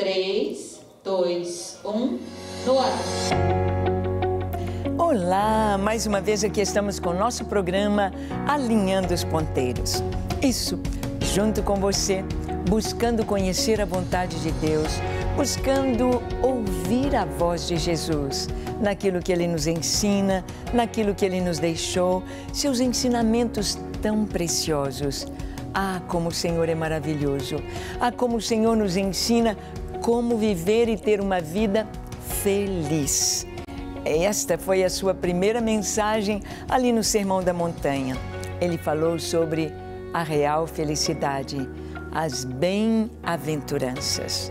3, 2, 1, no ar. Olá, mais uma vez aqui estamos com o nosso programa Alinhando os Ponteiros. Isso, junto com você, buscando conhecer a vontade de Deus, buscando ouvir a voz de Jesus naquilo que ele nos ensina, naquilo que ele nos deixou, seus ensinamentos tão preciosos. Ah, como o Senhor é maravilhoso! Ah, como o Senhor nos ensina como viver e ter uma vida feliz. Esta foi a sua primeira mensagem ali no Sermão da Montanha. Ele falou sobre a real felicidade, as bem-aventuranças.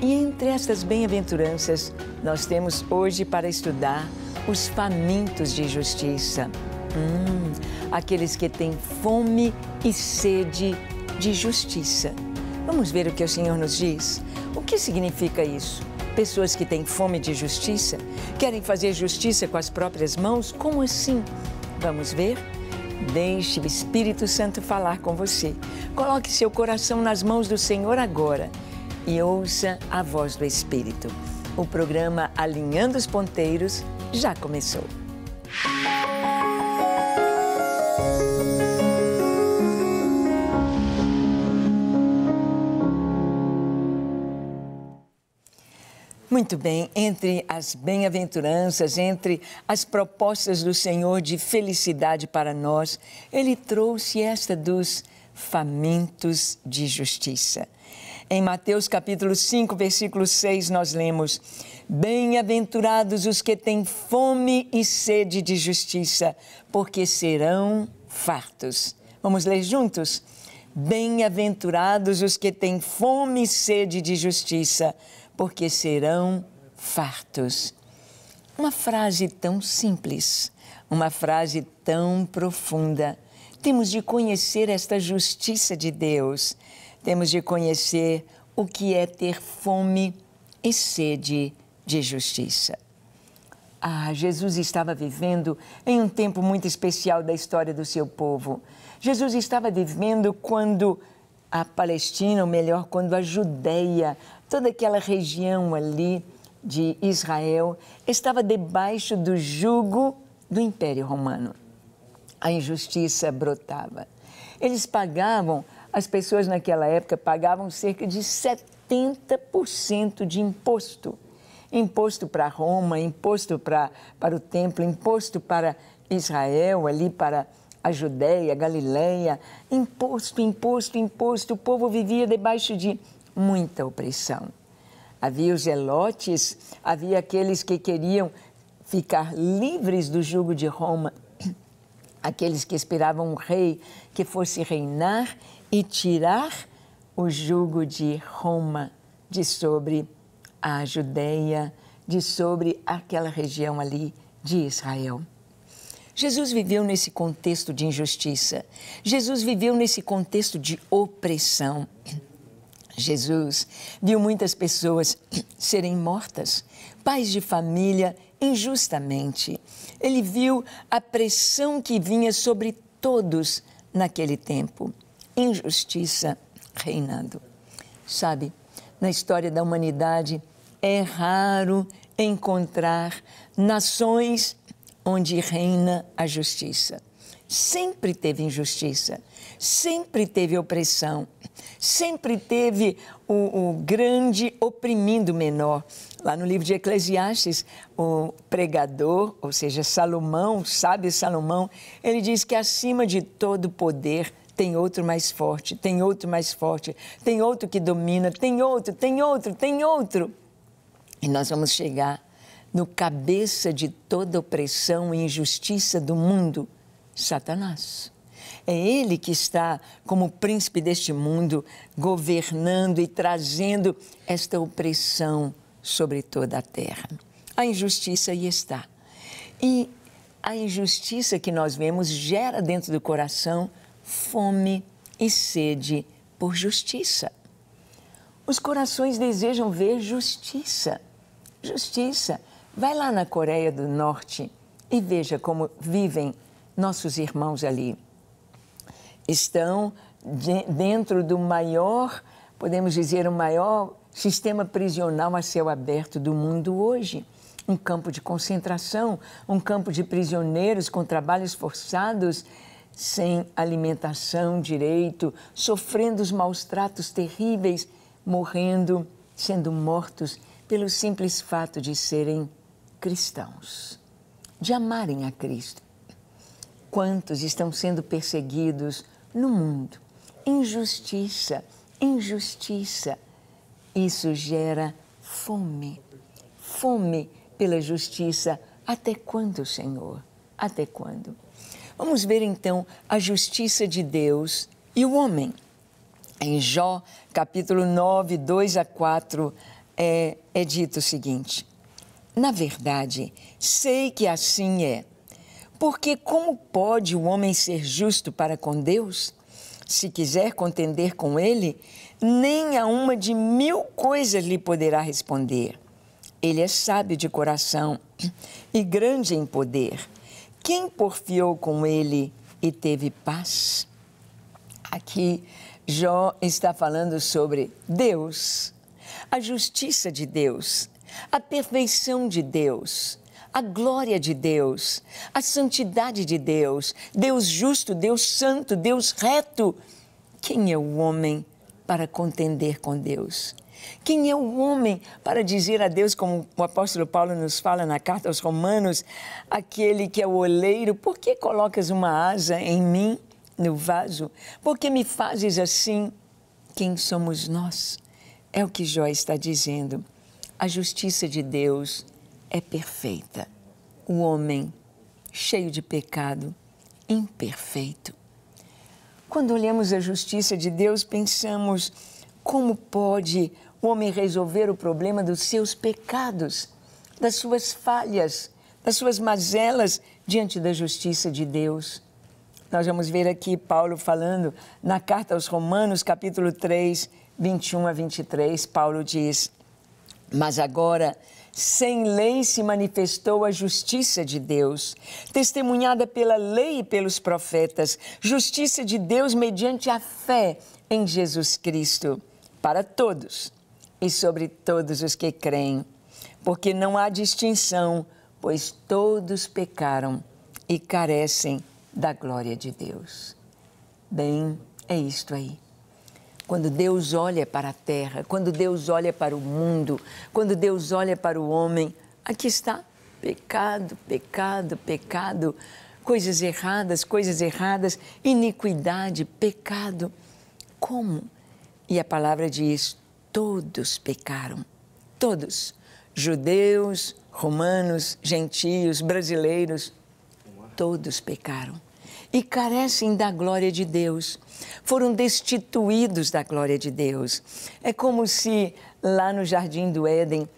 E entre estas bem-aventuranças, nós temos hoje para estudar os famintos de justiça. Hum, aqueles que têm fome e sede de justiça. Vamos ver o que o Senhor nos diz? O que significa isso? Pessoas que têm fome de justiça, querem fazer justiça com as próprias mãos? Como assim? Vamos ver? Deixe o Espírito Santo falar com você. Coloque seu coração nas mãos do Senhor agora e ouça a voz do Espírito. O programa Alinhando os Ponteiros já começou. Muito bem, entre as bem-aventuranças, entre as propostas do Senhor de felicidade para nós, ele trouxe esta dos famintos de justiça. Em Mateus capítulo 5, versículo 6, nós lemos: Bem-aventurados os que têm fome e sede de justiça, porque serão fartos. Vamos ler juntos? Bem-aventurados os que têm fome e sede de justiça, porque serão fartos. Uma frase tão simples, uma frase tão profunda. Temos de conhecer esta justiça de Deus, temos de conhecer o que é ter fome e sede de justiça. Ah, Jesus estava vivendo em um tempo muito especial da história do seu povo. Jesus estava vivendo quando a Palestina, ou melhor, quando a Judéia, toda aquela região ali de Israel, estava debaixo do jugo do Império Romano. A injustiça brotava. Eles pagavam, as pessoas naquela época pagavam cerca de 70% de imposto. Imposto para Roma, imposto pra, para o templo, imposto para Israel, ali para a Judéia, a Galileia, imposto, imposto, imposto. O povo vivia debaixo de muita opressão. Havia os elotes, havia aqueles que queriam ficar livres do jugo de Roma, aqueles que esperavam um rei que fosse reinar e tirar o jugo de Roma de sobre a Judéia, de sobre aquela região ali de Israel. Jesus viveu nesse contexto de injustiça. Jesus viveu nesse contexto de opressão. Jesus viu muitas pessoas serem mortas, pais de família injustamente. Ele viu a pressão que vinha sobre todos naquele tempo. Injustiça reinando. Sabe, na história da humanidade é raro encontrar nações onde reina a justiça. Sempre teve injustiça, sempre teve opressão, sempre teve o, o grande oprimindo o menor. Lá no livro de Eclesiastes, o pregador, ou seja, Salomão, sábio Salomão, ele diz que acima de todo poder tem outro mais forte, tem outro mais forte, tem outro que domina, tem outro, tem outro, tem outro. E nós vamos chegar no cabeça de toda opressão e injustiça do mundo, Satanás. É ele que está como príncipe deste mundo, governando e trazendo esta opressão sobre toda a terra. A injustiça aí está. E a injustiça que nós vemos gera dentro do coração fome e sede por justiça. Os corações desejam ver justiça. Justiça. Vai lá na Coreia do Norte e veja como vivem nossos irmãos ali. Estão de, dentro do maior, podemos dizer, o maior sistema prisional a céu aberto do mundo hoje. Um campo de concentração, um campo de prisioneiros com trabalhos forçados, sem alimentação direito, sofrendo os maus tratos terríveis, morrendo, sendo mortos pelo simples fato de serem cristãos, de amarem a Cristo. Quantos estão sendo perseguidos no mundo? Injustiça, injustiça. Isso gera fome, fome pela justiça. Até quando, Senhor? Até quando? Vamos ver então a justiça de Deus e o homem. Em Jó, capítulo 9, 2 a 4, é, é dito o seguinte: na verdade, sei que assim é. Porque como pode o homem ser justo para com Deus? Se quiser contender com ele, nem a uma de mil coisas lhe poderá responder. Ele é sábio de coração e grande em poder. Quem porfiou com ele e teve paz? Aqui, Jó está falando sobre Deus, a justiça de Deus, a perfeição de Deus, a glória de Deus, a santidade de Deus, Deus justo, Deus santo, Deus reto. Quem é o homem para contender com Deus? Quem é o homem para dizer a Deus, como o apóstolo Paulo nos fala na carta aos Romanos, aquele que é o oleiro, por que colocas uma asa em mim, no vaso? Por que me fazes assim? Quem somos nós? É o que Jó está dizendo. A justiça de Deus é perfeita. O homem, cheio de pecado, imperfeito. Quando olhamos a justiça de Deus, pensamos: como pode o homem resolver o problema dos seus pecados, das suas falhas, das suas mazelas diante da justiça de Deus? Nós vamos ver aqui Paulo falando na carta aos Romanos, capítulo 3, 21 a 23. Paulo diz: mas agora, sem lei se manifestou a justiça de Deus, testemunhada pela lei e pelos profetas, justiça de Deus mediante a fé em Jesus Cristo, para todos e sobre todos os que creem, porque não há distinção, pois todos pecaram e carecem da glória de Deus. Bem, é isto aí. Quando Deus olha para a terra, quando Deus olha para o mundo, quando Deus olha para o homem, aqui está pecado, pecado, pecado, coisas erradas, coisas erradas, iniquidade, pecado. Como? E a palavra diz: todos pecaram, todos, judeus, romanos, gentios, brasileiros, todos pecaram e carecem da glória de Deus. Foram destituídos da glória de Deus. É como se lá no jardim do Éden,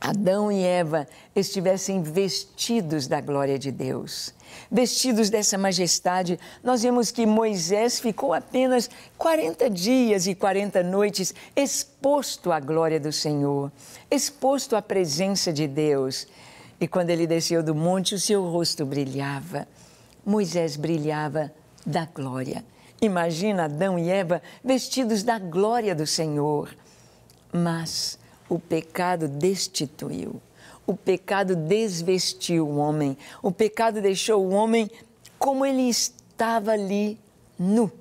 Adão e Eva estivessem vestidos da glória de Deus, vestidos dessa majestade. Nós vemos que Moisés ficou apenas 40 dias e 40 noites exposto à glória do Senhor, exposto à presença de Deus. E quando ele desceu do monte, o seu rosto brilhava. Moisés brilhava da glória. Imagina Adão e Eva vestidos da glória do Senhor. Mas o pecado destituiu, o pecado desvestiu o homem, o pecado deixou o homem como ele estava ali, nu,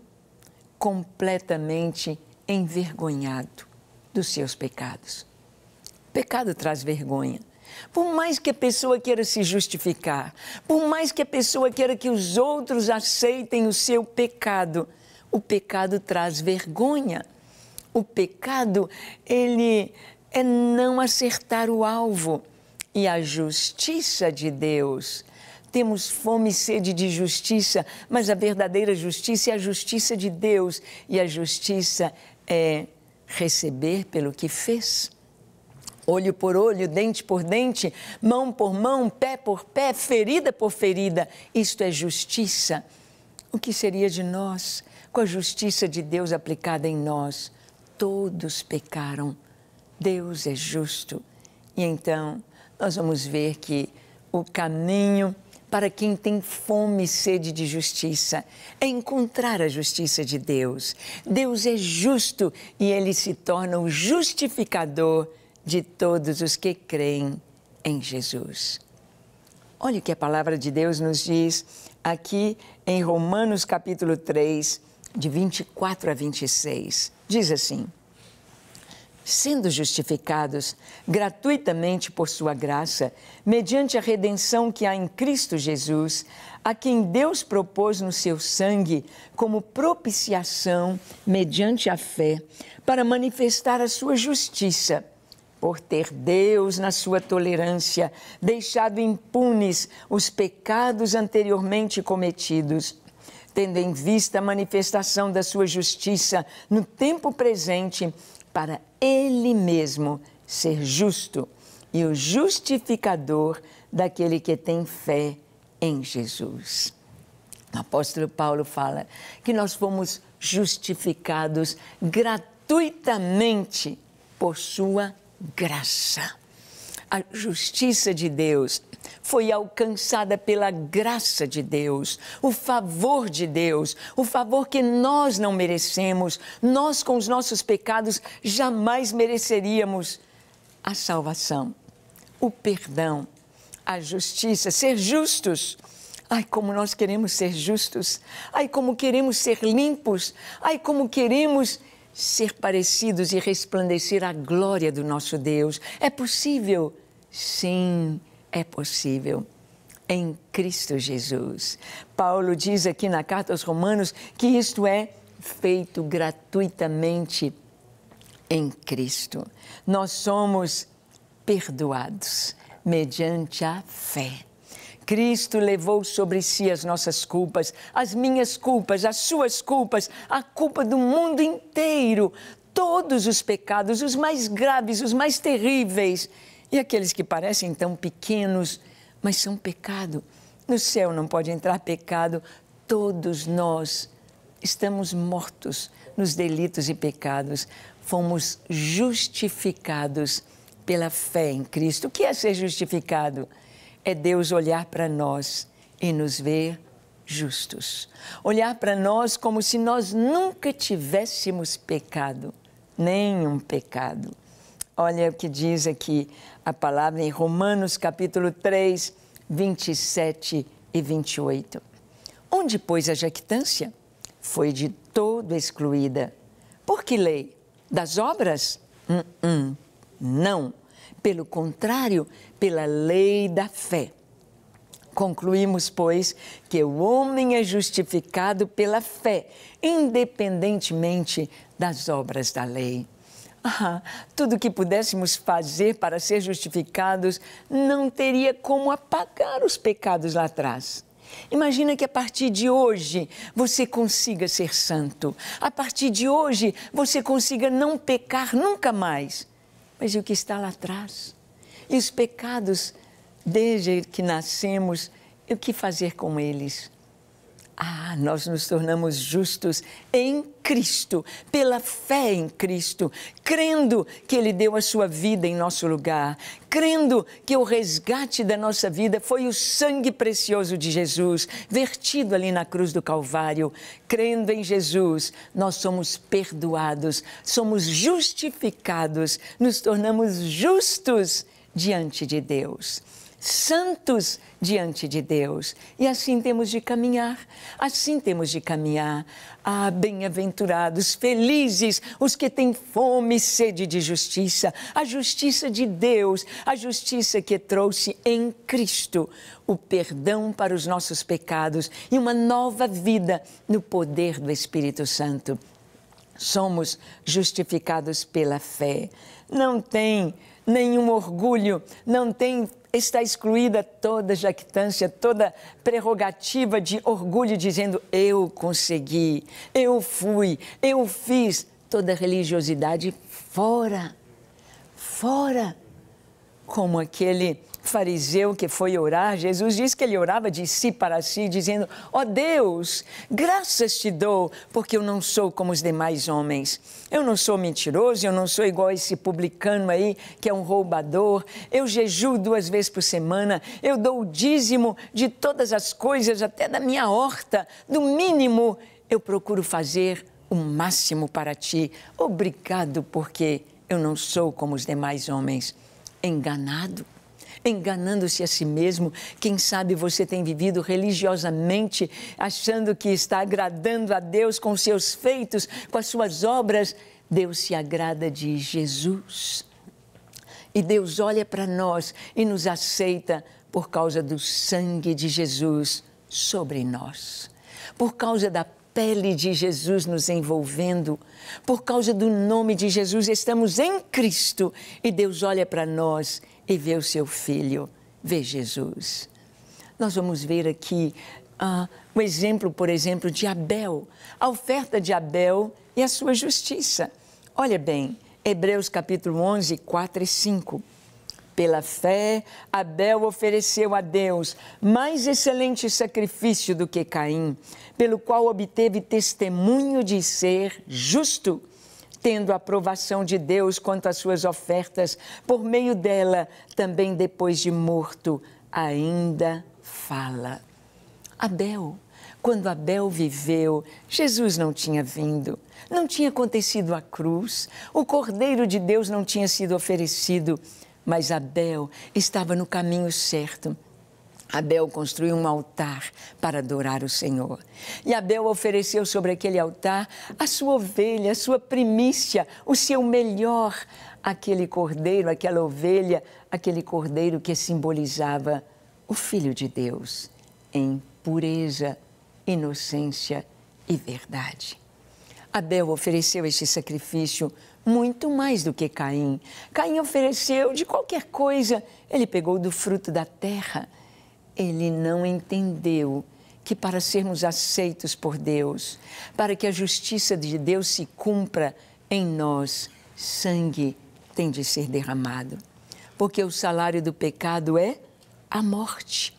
completamente envergonhado dos seus pecados. O pecado traz vergonha. Por mais que a pessoa queira se justificar, por mais que a pessoa queira que os outros aceitem o seu pecado, o pecado traz vergonha. O pecado, ele é não acertar o alvo. E a justiça de Deus. Temos fome e sede de justiça, mas a verdadeira justiça é a justiça de Deus. E a justiça é receber pelo que fez olho por olho, dente por dente, mão por mão, pé por pé, ferida por ferida. Isto é justiça. O que seria de nós com a justiça de Deus aplicada em nós? Todos pecaram. Deus é justo. E então, nós vamos ver que o caminho para quem tem fome e sede de justiça é encontrar a justiça de Deus. Deus é justo e ele se torna o justificador de todos os que creem em Jesus. Olha o que a palavra de Deus nos diz aqui em Romanos capítulo 3, de 24 a 26. Diz assim: Sendo justificados gratuitamente por sua graça, mediante a redenção que há em Cristo Jesus, a quem Deus propôs no seu sangue como propiciação mediante a fé, para manifestar a sua justiça por ter Deus, na sua tolerância, deixado impunes os pecados anteriormente cometidos, tendo em vista a manifestação da sua justiça no tempo presente, para Ele mesmo ser justo e o justificador daquele que tem fé em Jesus. O apóstolo Paulo fala que nós fomos justificados gratuitamente por sua graça. A justiça de Deus foi alcançada pela graça de Deus, o favor de Deus, o favor que nós não merecemos, nós com os nossos pecados jamais mereceríamos a salvação, o perdão, a justiça, ser justos. Ai, como nós queremos ser justos, ai, como queremos ser limpos, ai, como queremos ser parecidos e resplandecer a glória do nosso Deus. É possível? Sim, é possível. Em Cristo Jesus. Paulo diz aqui na carta aos Romanos que isto é feito gratuitamente em Cristo. Nós somos perdoados mediante a fé. Cristo levou sobre si as nossas culpas, as minhas culpas, as suas culpas, a culpa do mundo inteiro, todos os pecados, os mais graves, os mais terríveis. E aqueles que parecem tão pequenos, mas são pecado. No céu não pode entrar pecado, todos nós estamos mortos nos delitos e pecados, fomos justificados pela fé em Cristo. O que é ser justificado? é Deus olhar para nós e nos ver justos. Olhar para nós como se nós nunca tivéssemos pecado, nenhum pecado. Olha o que diz aqui a palavra em Romanos capítulo 3, 27 e 28. Onde, pois, a jactância foi de todo excluída. Por que lei? Das obras? Hum, hum, não. Pelo contrário, pela lei da fé. Concluímos, pois, que o homem é justificado pela fé, independentemente das obras da lei. Ah, tudo que pudéssemos fazer para ser justificados não teria como apagar os pecados lá atrás. Imagina que a partir de hoje você consiga ser santo. A partir de hoje você consiga não pecar nunca mais. Mas e o que está lá atrás? E os pecados, desde que nascemos, e o que fazer com eles? Ah, nós nos tornamos justos em Cristo, pela fé em Cristo, crendo que Ele deu a sua vida em nosso lugar, crendo que o resgate da nossa vida foi o sangue precioso de Jesus, vertido ali na cruz do Calvário. Crendo em Jesus, nós somos perdoados, somos justificados, nos tornamos justos diante de Deus, santos diante de Deus. E assim temos de caminhar, assim temos de caminhar. Ah, bem-aventurados, felizes os que têm fome e sede de justiça, a justiça de Deus, a justiça que trouxe em Cristo o perdão para os nossos pecados e uma nova vida no poder do Espírito Santo somos justificados pela fé. Não tem nenhum orgulho, não tem está excluída toda jactância, toda prerrogativa de orgulho, dizendo eu consegui, eu fui, eu fiz, toda religiosidade fora, fora, como aquele fariseu que foi orar, Jesus diz que ele orava de si para si, dizendo: Ó oh Deus, graças te dou, porque eu não sou como os demais homens. Eu não sou mentiroso, eu não sou igual a esse publicano aí que é um roubador. Eu jejuo duas vezes por semana, eu dou o dízimo de todas as coisas, até da minha horta. No mínimo, eu procuro fazer o máximo para ti. Obrigado, porque eu não sou como os demais homens. Enganado enganando-se a si mesmo. Quem sabe você tem vivido religiosamente, achando que está agradando a Deus com seus feitos, com as suas obras. Deus se agrada de Jesus. E Deus olha para nós e nos aceita por causa do sangue de Jesus sobre nós, por causa da pele de Jesus nos envolvendo, por causa do nome de Jesus, estamos em Cristo e Deus olha para nós e vê o seu filho, vê Jesus. Nós vamos ver aqui ah, um exemplo, por exemplo, de Abel, a oferta de Abel e a sua justiça. Olha bem, Hebreus capítulo 11, 4 e 5. Pela fé, Abel ofereceu a Deus mais excelente sacrifício do que Caim, pelo qual obteve testemunho de ser justo tendo a aprovação de Deus quanto às suas ofertas, por meio dela, também depois de morto, ainda fala. Abel, quando Abel viveu, Jesus não tinha vindo, não tinha acontecido a cruz, o Cordeiro de Deus não tinha sido oferecido, mas Abel estava no caminho certo Abel construiu um altar para adorar o Senhor. E Abel ofereceu sobre aquele altar a sua ovelha, a sua primícia, o seu melhor, aquele cordeiro, aquela ovelha, aquele cordeiro que simbolizava o Filho de Deus em pureza, inocência e verdade. Abel ofereceu este sacrifício muito mais do que Caim. Caim ofereceu de qualquer coisa, ele pegou do fruto da terra ele não entendeu que para sermos aceitos por Deus, para que a justiça de Deus se cumpra em nós, sangue tem de ser derramado. Porque o salário do pecado é a morte.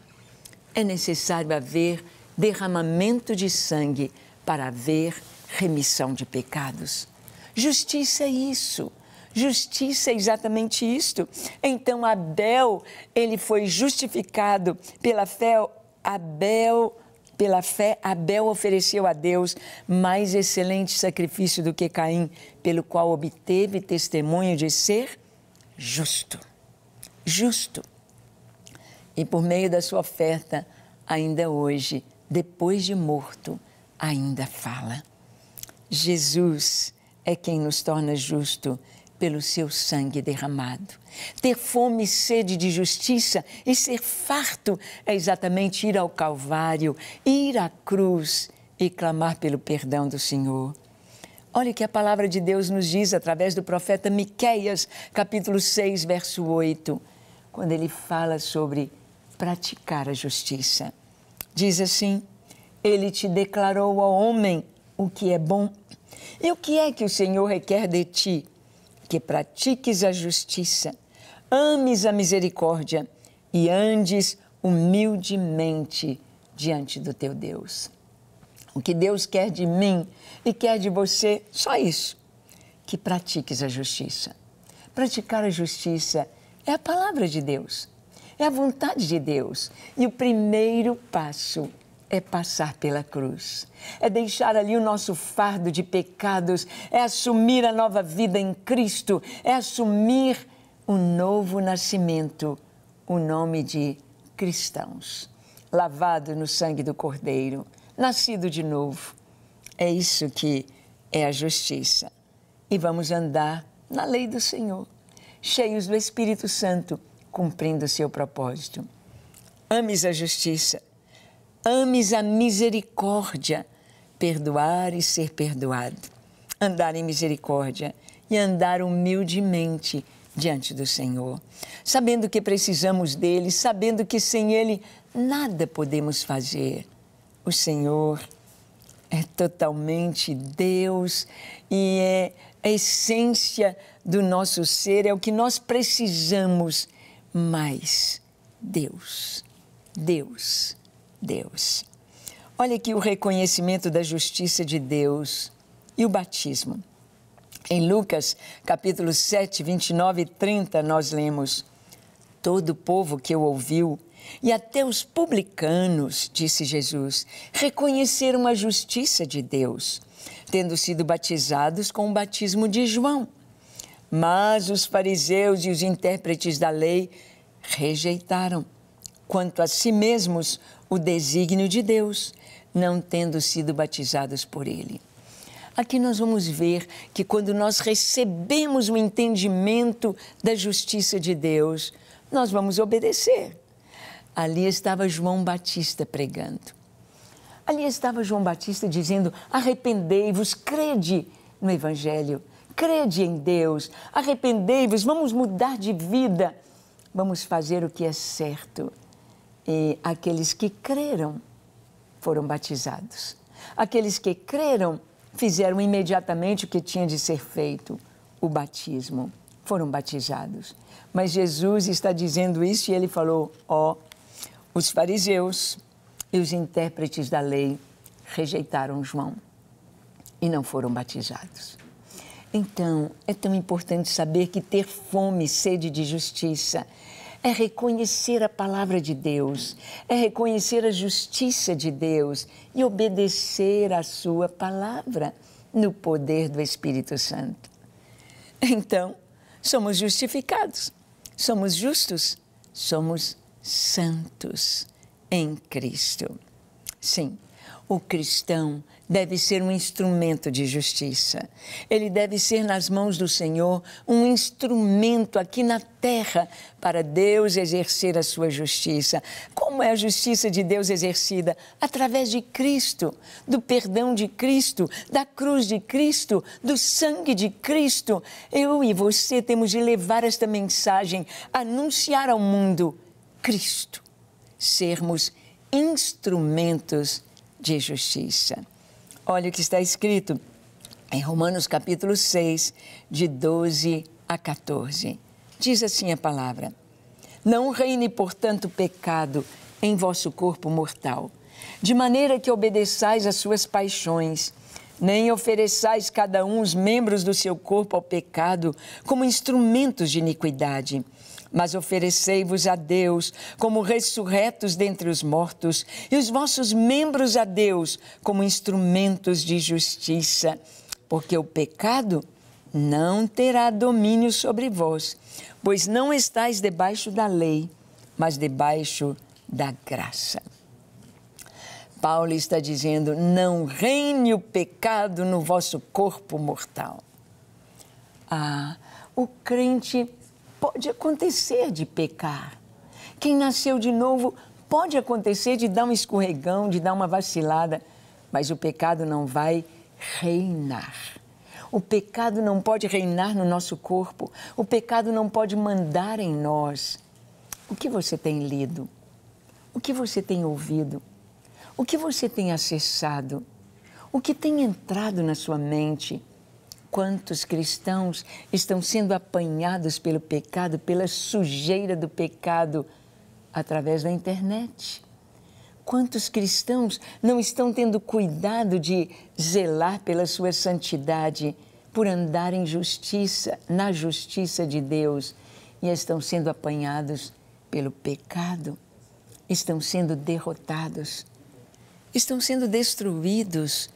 É necessário haver derramamento de sangue para haver remissão de pecados. Justiça é isso. Justiça é exatamente isto. Então Abel, ele foi justificado pela fé, Abel pela fé, Abel ofereceu a Deus mais excelente sacrifício do que Caim, pelo qual obteve testemunho de ser justo. Justo. E por meio da sua oferta, ainda hoje, depois de morto, ainda fala. Jesus é quem nos torna justo pelo seu sangue derramado. Ter fome e sede de justiça e ser farto é exatamente ir ao Calvário, ir à cruz e clamar pelo perdão do Senhor. Olha o que a palavra de Deus nos diz através do profeta Miqueias, capítulo 6, verso 8, quando ele fala sobre praticar a justiça. Diz assim: Ele te declarou ao homem o que é bom. E o que é que o Senhor requer de ti? que pratiques a justiça, ames a misericórdia e andes humildemente diante do teu Deus. O que Deus quer de mim e quer de você, só isso, que pratiques a justiça. Praticar a justiça é a palavra de Deus, é a vontade de Deus. E o primeiro passo é passar pela cruz, é deixar ali o nosso fardo de pecados, é assumir a nova vida em Cristo, é assumir o novo nascimento, o nome de cristãos, lavado no sangue do Cordeiro, nascido de novo. É isso que é a justiça. E vamos andar na lei do Senhor, cheios do Espírito Santo, cumprindo o seu propósito. Ames a justiça Ames a misericórdia, perdoar e ser perdoado. Andar em misericórdia e andar humildemente diante do Senhor, sabendo que precisamos dele, sabendo que sem ele nada podemos fazer. O Senhor é totalmente Deus e é a essência do nosso ser, é o que nós precisamos mais. Deus, Deus, Deus. Olha aqui o reconhecimento da justiça de Deus e o batismo. Em Lucas, capítulo 7, 29 e 30, nós lemos: Todo o povo que o ouviu, e até os publicanos, disse Jesus, reconheceram a justiça de Deus, tendo sido batizados com o batismo de João. Mas os fariseus e os intérpretes da lei rejeitaram quanto a si mesmos o desígnio de Deus, não tendo sido batizados por Ele. Aqui nós vamos ver que quando nós recebemos o entendimento da justiça de Deus, nós vamos obedecer. Ali estava João Batista pregando. Ali estava João Batista dizendo: arrependei-vos, crede no Evangelho, crede em Deus, arrependei-vos, vamos mudar de vida, vamos fazer o que é certo. E aqueles que creram foram batizados. Aqueles que creram fizeram imediatamente o que tinha de ser feito, o batismo. Foram batizados. Mas Jesus está dizendo isso e ele falou: ó, oh, os fariseus e os intérpretes da lei rejeitaram João e não foram batizados. Então, é tão importante saber que ter fome, sede de justiça, é reconhecer a palavra de Deus, é reconhecer a justiça de Deus e obedecer à sua palavra no poder do Espírito Santo. Então, somos justificados, somos justos, somos santos em Cristo. Sim, o cristão deve ser um instrumento de justiça. Ele deve ser nas mãos do Senhor um instrumento aqui na terra para Deus exercer a sua justiça. Como é a justiça de Deus exercida? Através de Cristo, do perdão de Cristo, da cruz de Cristo, do sangue de Cristo. Eu e você temos de levar esta mensagem, anunciar ao mundo Cristo, sermos instrumentos de justiça. Olha o que está escrito em Romanos capítulo 6, de 12 a 14. Diz assim a palavra: Não reine, portanto, pecado em vosso corpo mortal, de maneira que obedeçais às suas paixões, nem ofereçais cada um os membros do seu corpo ao pecado como instrumentos de iniquidade mas oferecei-vos a Deus como ressurretos dentre os mortos, e os vossos membros a Deus como instrumentos de justiça, porque o pecado não terá domínio sobre vós, pois não estáis debaixo da lei, mas debaixo da graça. Paulo está dizendo: não reine o pecado no vosso corpo mortal. Ah, o crente pode acontecer de pecar. Quem nasceu de novo pode acontecer de dar um escorregão, de dar uma vacilada, mas o pecado não vai reinar. O pecado não pode reinar no nosso corpo. O pecado não pode mandar em nós. O que você tem lido? O que você tem ouvido? O que você tem acessado? O que tem entrado na sua mente? quantos cristãos estão sendo apanhados pelo pecado, pela sujeira do pecado através da internet. Quantos cristãos não estão tendo cuidado de zelar pela sua santidade, por andar em justiça, na justiça de Deus, e estão sendo apanhados pelo pecado, estão sendo derrotados, estão sendo destruídos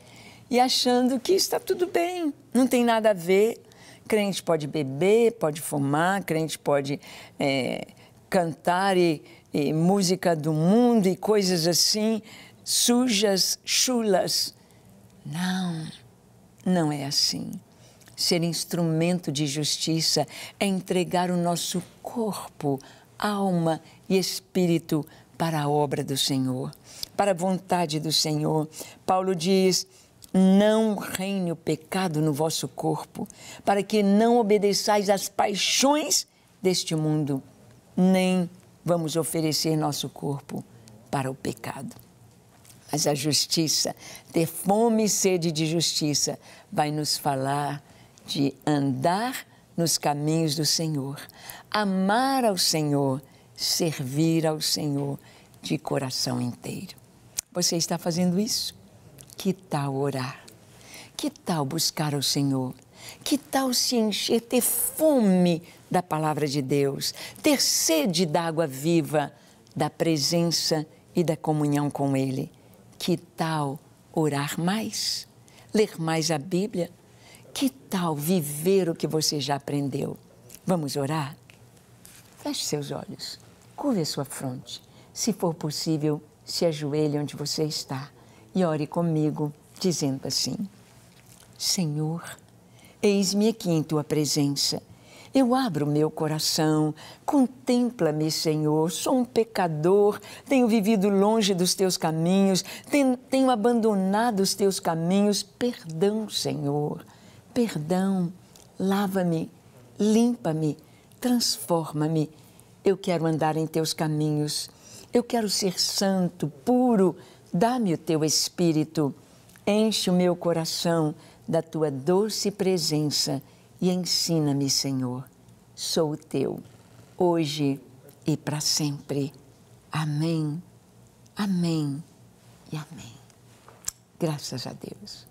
e achando que está tudo bem, não tem nada a ver. Crente pode beber, pode fumar, crente pode é, cantar e, e música do mundo e coisas assim, sujas, chulas. Não, não é assim. Ser instrumento de justiça é entregar o nosso corpo, alma e espírito para a obra do Senhor, para a vontade do Senhor. Paulo diz não reine o pecado no vosso corpo, para que não obedeçais às paixões deste mundo, nem vamos oferecer nosso corpo para o pecado. Mas a justiça, ter fome e sede de justiça, vai nos falar de andar nos caminhos do Senhor, amar ao Senhor, servir ao Senhor de coração inteiro. Você está fazendo isso? Que tal orar? Que tal buscar o Senhor? Que tal se encher, ter fome da palavra de Deus, ter sede da água viva, da presença e da comunhão com Ele? Que tal orar mais? Ler mais a Bíblia? Que tal viver o que você já aprendeu? Vamos orar? Feche seus olhos, curve a sua fronte. Se for possível, se ajoelhe onde você está e ore comigo, dizendo assim: Senhor, eis-me aqui em tua presença. Eu abro meu coração, contempla-me, Senhor. Sou um pecador, tenho vivido longe dos teus caminhos, tenho, tenho abandonado os teus caminhos. Perdão, Senhor, perdão. Lava-me, limpa-me, transforma-me. Eu quero andar em teus caminhos, eu quero ser santo, puro Dá-me o teu espírito, enche o meu coração da tua doce presença e ensina-me, Senhor. Sou teu, hoje e para sempre. Amém, amém e amém. Graças a Deus.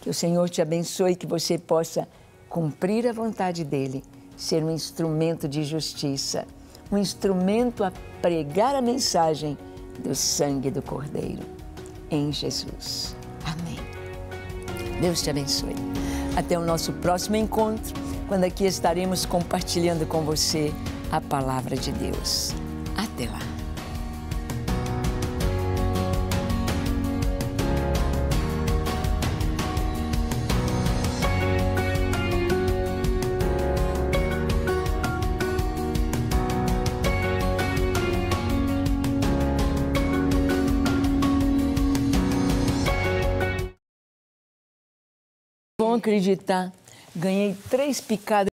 Que o Senhor te abençoe, que você possa cumprir a vontade dEle, ser um instrumento de justiça, um instrumento a pregar a mensagem do sangue do Cordeiro em Jesus. Amém. Deus te abençoe. Até o nosso próximo encontro, quando aqui estaremos compartilhando com você a palavra de Deus. Até lá. acreditar. Ganhei três picadas